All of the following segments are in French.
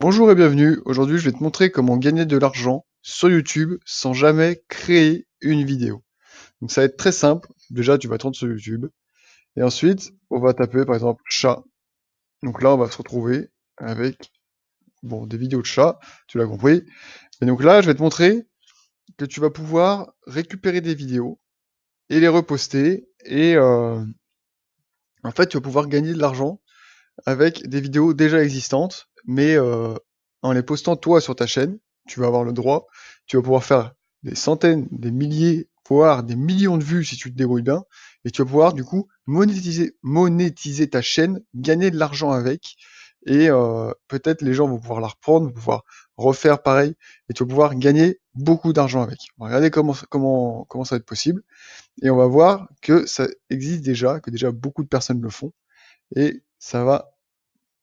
Bonjour et bienvenue, aujourd'hui je vais te montrer comment gagner de l'argent sur YouTube sans jamais créer une vidéo. Donc ça va être très simple, déjà tu vas te rendre sur YouTube, et ensuite on va taper par exemple chat. Donc là on va se retrouver avec bon, des vidéos de chat, tu l'as compris. Et donc là je vais te montrer que tu vas pouvoir récupérer des vidéos et les reposter, et euh, en fait tu vas pouvoir gagner de l'argent avec des vidéos déjà existantes mais euh, en les postant toi sur ta chaîne, tu vas avoir le droit, tu vas pouvoir faire des centaines, des milliers, voire des millions de vues si tu te débrouilles bien, et tu vas pouvoir du coup monétiser, monétiser ta chaîne, gagner de l'argent avec, et euh, peut-être les gens vont pouvoir la reprendre, pouvoir refaire pareil, et tu vas pouvoir gagner beaucoup d'argent avec. On comment, comment, comment ça va être possible, et on va voir que ça existe déjà, que déjà beaucoup de personnes le font, et ça va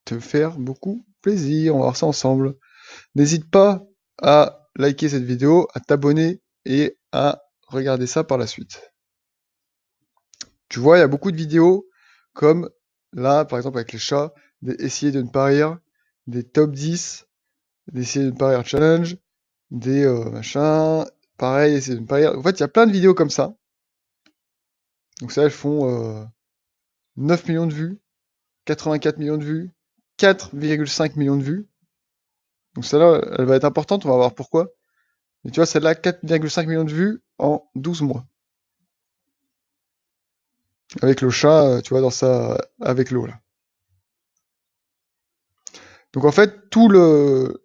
te faire beaucoup plaisir, on va voir ça ensemble. N'hésite pas à liker cette vidéo, à t'abonner et à regarder ça par la suite. Tu vois, il y a beaucoup de vidéos comme là, par exemple avec les chats, d'essayer de ne pas rire, des top 10, d'essayer de ne pas rire challenge, des euh, machins, pareil, essayer de ne pas rire. En fait, il y a plein de vidéos comme ça. Donc ça, elles font 9 euh, millions de vues, 84 millions de vues, 4,5 millions de vues. Donc celle-là, elle va être importante, on va voir pourquoi. Mais tu vois, celle-là, 4,5 millions de vues en 12 mois. Avec le chat, euh, tu vois, dans sa. avec l'eau là. Donc en fait, tout le.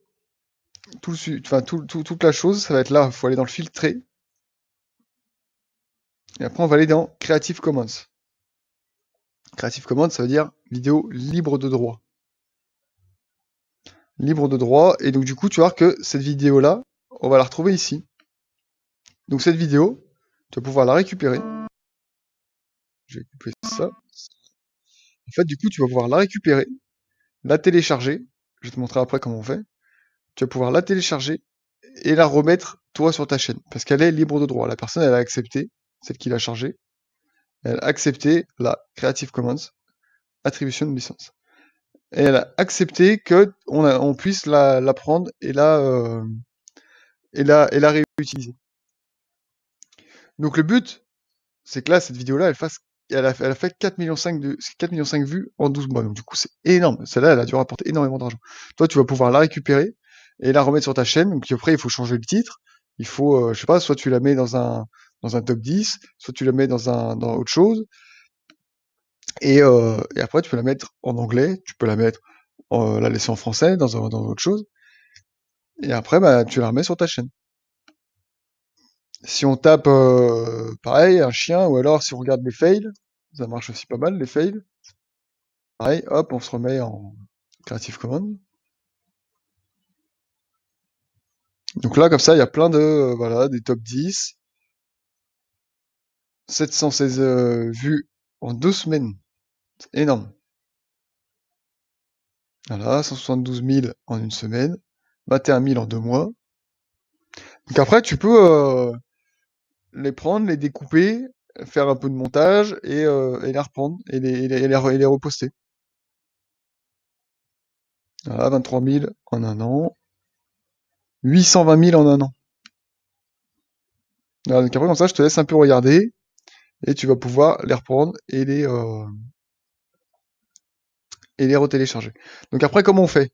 Tout le... Enfin, toute la chose, ça va être là. Il faut aller dans le filtré. Et après, on va aller dans Creative Commons. Creative Commons, ça veut dire vidéo libre de droit libre de droit. Et donc du coup, tu voir que cette vidéo-là, on va la retrouver ici. Donc cette vidéo, tu vas pouvoir la récupérer. Je vais couper ça. En fait, du coup, tu vas pouvoir la récupérer, la télécharger. Je vais te montrer après comment on fait. Tu vas pouvoir la télécharger et la remettre toi sur ta chaîne. Parce qu'elle est libre de droit. La personne, elle a accepté, celle qui l'a chargée. Elle a accepté la Creative Commons Attribution de licence elle a accepté que on, puisse la, prendre et la, euh, et réutiliser. Donc le but, c'est que là, cette vidéo-là, elle, fasse, a, fait 4,5 millions, de, 4 millions 5 vues en 12 mois. Donc du coup, c'est énorme. Celle-là, elle a dû rapporter énormément d'argent. Toi, tu vas pouvoir la récupérer et la remettre sur ta chaîne. Donc après, il faut changer le titre. Il faut, euh, je sais pas, soit tu la mets dans un, dans un top 10, soit tu la mets dans, un, dans autre chose. Et, euh, et, après, tu peux la mettre en anglais, tu peux la mettre, euh, la laisser en français, dans, dans autre chose. Et après, bah, tu la remets sur ta chaîne. Si on tape, euh, pareil, un chien, ou alors si on regarde les fails, ça marche aussi pas mal, les fails. Pareil, hop, on se remet en Creative Commons. Donc là, comme ça, il y a plein de, euh, voilà, des top 10. 716 vues en deux semaines. C'est énorme. Voilà, 172 000 en une semaine, 21 000 en deux mois. Donc après, tu peux euh, les prendre, les découper, faire un peu de montage et, euh, les reprendre et les, et les, reposter. Voilà, 23 000 en un an. 820 000 en un an. donc après, comme ça, je te laisse un peu regarder et tu vas pouvoir les reprendre et les euh, et les retélécharger. Donc après, comment on fait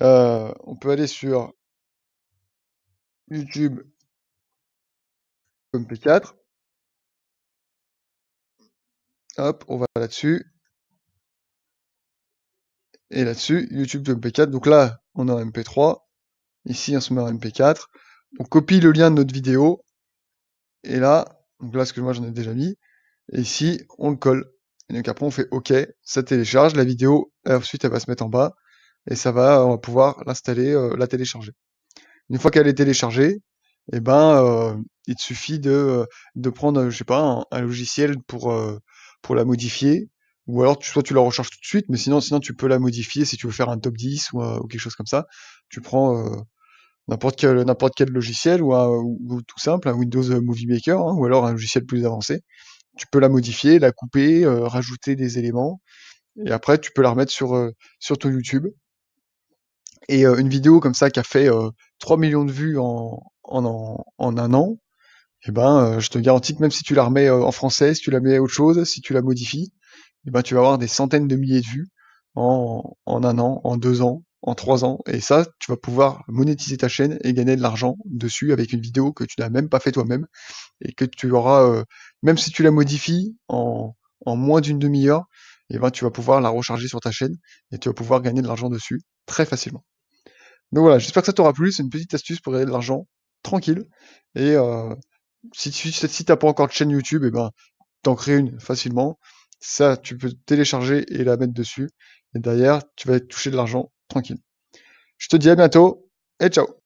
euh, On peut aller sur YouTube mp 4 Hop, on va là-dessus. Et là-dessus, YouTube MP4. Donc là, on a MP3. Ici, on se met en MP4. On copie le lien de notre vidéo. Et là, donc là, ce que moi j'en ai déjà mis. Et ici, on le colle. Et donc après, on fait OK, ça télécharge. La vidéo, euh, ensuite, elle va se mettre en bas. Et ça va, on va pouvoir l'installer, euh, la télécharger. Une fois qu'elle est téléchargée, eh ben, euh, il te suffit de, de prendre, je sais pas, un, logiciel pour, pour la modifier. Ou alors, tu, soit tu la recharges tout de suite, mais sinon, sinon tu peux la modifier si tu veux faire un top 10 ou, ou quelque chose comme ça. Tu prends n'importe quel, n'importe quel logiciel ou, ou, tout simple, un Windows euh, Movie Maker hein, ou alors un logiciel plus avancé. Tu peux la modifier, la couper, euh, rajouter des éléments et mmh. après tu peux la remettre sur, euh, sur ton YouTube. Et une vidéo comme ça qui a fait 3 millions de vues en, en, en un an, eh ben, je te garantis que même si tu la remets en français, si tu la mets à autre chose, si tu la modifies, eh ben, tu vas avoir des centaines de milliers de vues en, en un an, en deux ans en trois ans. Et ça, tu vas pouvoir monétiser ta chaîne et gagner de l'argent dessus avec une vidéo que tu n'as même pas fait toi-même et que tu auras, euh, même si tu la modifies en, en moins d'une demi-heure, et eh ben, tu vas pouvoir la recharger sur ta chaîne et tu vas pouvoir gagner de l'argent dessus très facilement. Donc voilà, j'espère que ça t'aura plu. C'est une petite astuce pour gagner de l'argent tranquille. Et euh, si tu si t'as pas encore de chaîne YouTube, et eh ben, t'en crées une facilement. Ça, tu peux télécharger et la mettre dessus. Et derrière, tu vas toucher de l'argent tranquille. Je te dis à bientôt et ciao